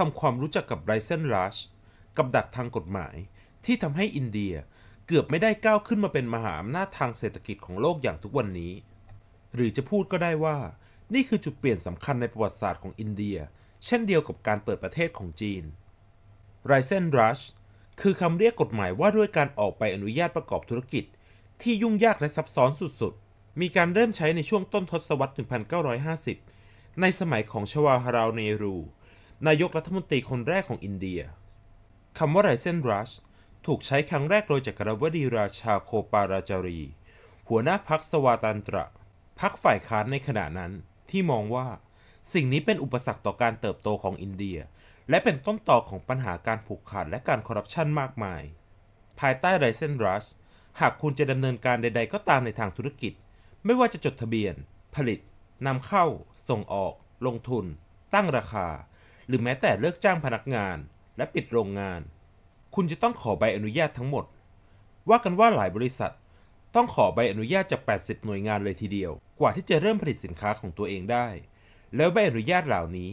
ทำความรู้จักกับไรเซนรัชกับดักทางกฎหมายที่ทำให้อินเดียเกือบไม่ได้ก้าวขึ้นมาเป็นมหาอำนาจทางเศรษฐกิจของโลกอย่างทุกวันนี้ หรือจะพูดก็ได้ว่านี่คือจุดเปลี่ยนสำคัญในประวัติศาสตร์ของอินเดีย เช่นเดียวกับการเปิดประเทศของจีนไรเซนรัชคือคำเรียกกฎหมายว่าด้วยการออกใบอนุญาตประกอบธุรกิจ ที่ยุ่งยากและซับซ้อนสุด ๆ มีการเริ่มใช้ในช่วงต้นทศวรรษ 1950 ในสมัยของชวาฮาราวเนรูนายกรัฐมนตรีคนแรกของอินเดีย คำว่าไรเซนรัชถูกใช้ครั้งแรกโดยจักรวดีราชาโคปาราจารี หัวหน้าพรรคสวาตันตระพรรคฝ่ายค้านในขณะนั้น ที่มองว่า สิ่งนี้เป็นอุปสรรคต่อการเติบโตของอินเดีย และเป็นต้นต่อของปัญหาการผูกขาดและการคอร์รัปชันมากมายภายใต้ไรเซนรัชหากคุณจะดำเนินการใดๆ ก็ตามในทางธุรกิจ ไม่ว่าจะจดทะเบียน ผลิตนำเข้า ส่งออก ลงทุน ตั้งราคาหรือแม้แต่เลิกจ้างพนักงาน และปิดโรงงาน คุณจะต้องขอใบอนุญาตทั้งหมด ว่ากันว่าหลายบริษัท ต้องขอใบอนุญาตจาก 80 หน่วยงานเลยทีเดียว กว่าที่จะเริ่มผลิตสินค้าของตัวเองได้ แล้วใบอนุญาตเหล่านี้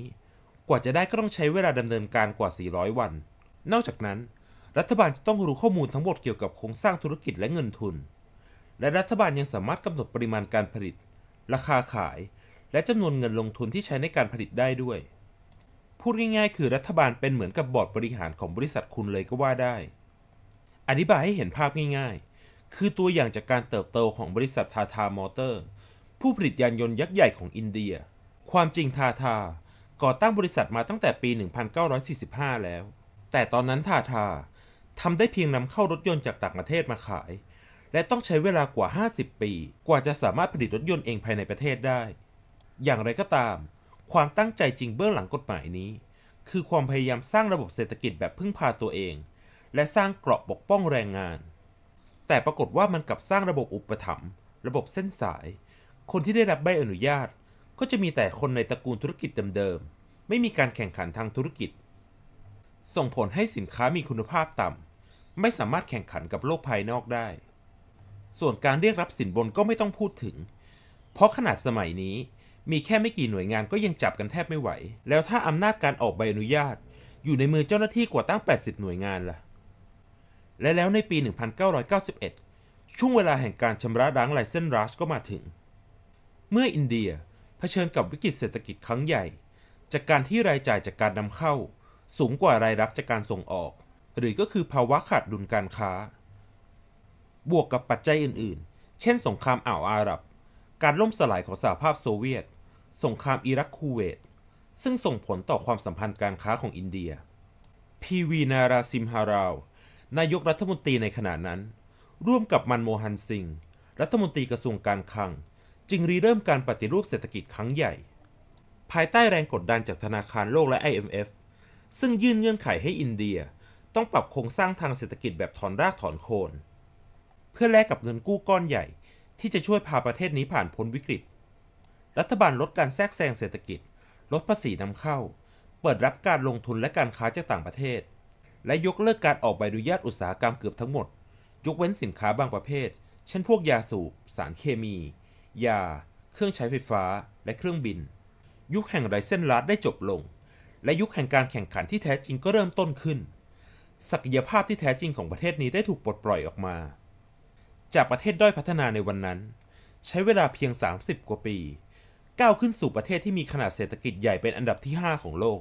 กว่าจะได้ก็ต้องใช้เวลาดำเนินการกว่า 400 วัน นอกจากนั้น รัฐบาลจะต้องรู้ข้อมูลทั้งหมดเกี่ยวกับโครงสร้างธุรกิจและเงินทุน และรัฐบาลยังสามารถกำหนดปริมาณการผลิต ราคาขาย และจำนวนเงินลงทุนที่ใช้ในการผลิตได้ด้วยพูดง่ายๆ คือรัฐบาลเป็นเหมือนกับบอร์ดบริหารของบริษัทคุณเลยก็ว่าได้ อธิบายให้เห็นภาพง่าย ๆ คือตัวอย่างจากการเติบโตของบริษัททาทามอเตอร์ ผู้ผลิตยานยนต์ยักษ์ใหญ่ของอินเดีย ความจริงทาทาก่อตั้งบริษัทมาตั้งแต่ปี 1945 แล้ว แต่ตอนนั้นทาทาทำได้เพียงนำเข้ารถยนต์จากต่างประเทศมาขาย และต้องใช้เวลากว่า 50 ปี กว่าจะสามารถผลิตรถยนต์เองภายในประเทศได้ อย่างไรก็ตามความตั้งใจจริงเบื้องหลังกฎหมายนี้ คือความพยายามสร้างระบบเศรษฐกิจแบบพึ่งพาตัวเอง และสร้างเกราะปกป้องแรงงาน แต่ปรากฏว่ามันกลับสร้างระบบอุปถัมภ์ระบบเส้นสาย คนที่ได้รับใบอนุญาต ก็จะมีแต่คนในตระกูลธุรกิจเดิมๆไม่มีการแข่งขันทางธุรกิจ ส่งผลให้สินค้ามีคุณภาพต่ำไม่สามารถแข่งขันกับโลกภายนอกได้ ส่วนการเรียกรับสินบนก็ไม่ต้องพูดถึง เพราะขนาดสมัยนี้มีแค่ไม่กี่หน่วยงานก็ยังจับกันแทบไม่ไหว แล้วถ้าอำนาจการออกใบอนุญาต อยู่ในมือเจ้าหน้าที่กว่าตั้ง 80 หน่วยงานล่ะ และแล้วในปี 1991 ช่วงเวลาแห่งการชำระล้างลายเส้นรัชก็มาถึง เมื่ออินเดีย เผชิญกับวิกฤตเศรษฐกิจครั้งใหญ่ จากการที่รายจ่ายจากการนำเข้า สูงกว่ารายรับจากการส่งออก หรือก็คือภาวะขาดดุลการค้า บวกกับปัจจัยอื่นๆ เช่น สงครามอ่าวอาหรับ การล่มสลายของสหภาพโซเวียตสงครามอิรักคูเวต ซึ่งส่งผลต่อความสัมพันธ์การค้าของอินเดีย พีวีนาราซิมฮาราว นายกรัฐมนตรีในขณะนั้น ร่วมกับมันโมฮันซิง รัฐมนตรีกระทรวงการคลัง จึงรีเริ่มการปฏิรูปเศรษฐกิจครั้งใหญ่ ภายใต้แรงกดดันจากธนาคารโลกและ IMF ซึ่งยื่นเงื่อนไขให้อินเดีย ต้องปรับโครงสร้างทางเศรษฐกิจแบบถอนรากถอนโคนเพื่อแลกกับเงินกู้ก้อนใหญ่ที่จะช่วยพาประเทศนี้ผ่านพ้นวิกฤตรัฐบาลลดการแทรกแซงเศรษฐกิจ ลดภาษีนำเข้า เปิดรับการลงทุนและการค้าจากต่างประเทศ และยกเลิกการออกใบอนุญาตอุตสาหกรรมเกือบทั้งหมด ยกเว้นสินค้าบางประเภท เช่น พวกยาสูบ สารเคมี ยา เครื่องใช้ไฟฟ้า และเครื่องบิน ยุคแห่งไรเส้นลัดได้จบลง และยุคแห่งการแข่งขันที่แท้จริงก็เริ่มต้นขึ้น ศักยภาพที่แท้จริงของประเทศนี้ได้ถูกปลดปล่อยออกมา จากประเทศด้อยพัฒนาในวันนั้น ใช้เวลาเพียง 30 กว่าปีก้าวขึ้นสู่ประเทศที่มีขนาดเศรษฐกิจใหญ่เป็นอันดับที่ 5 ของโลก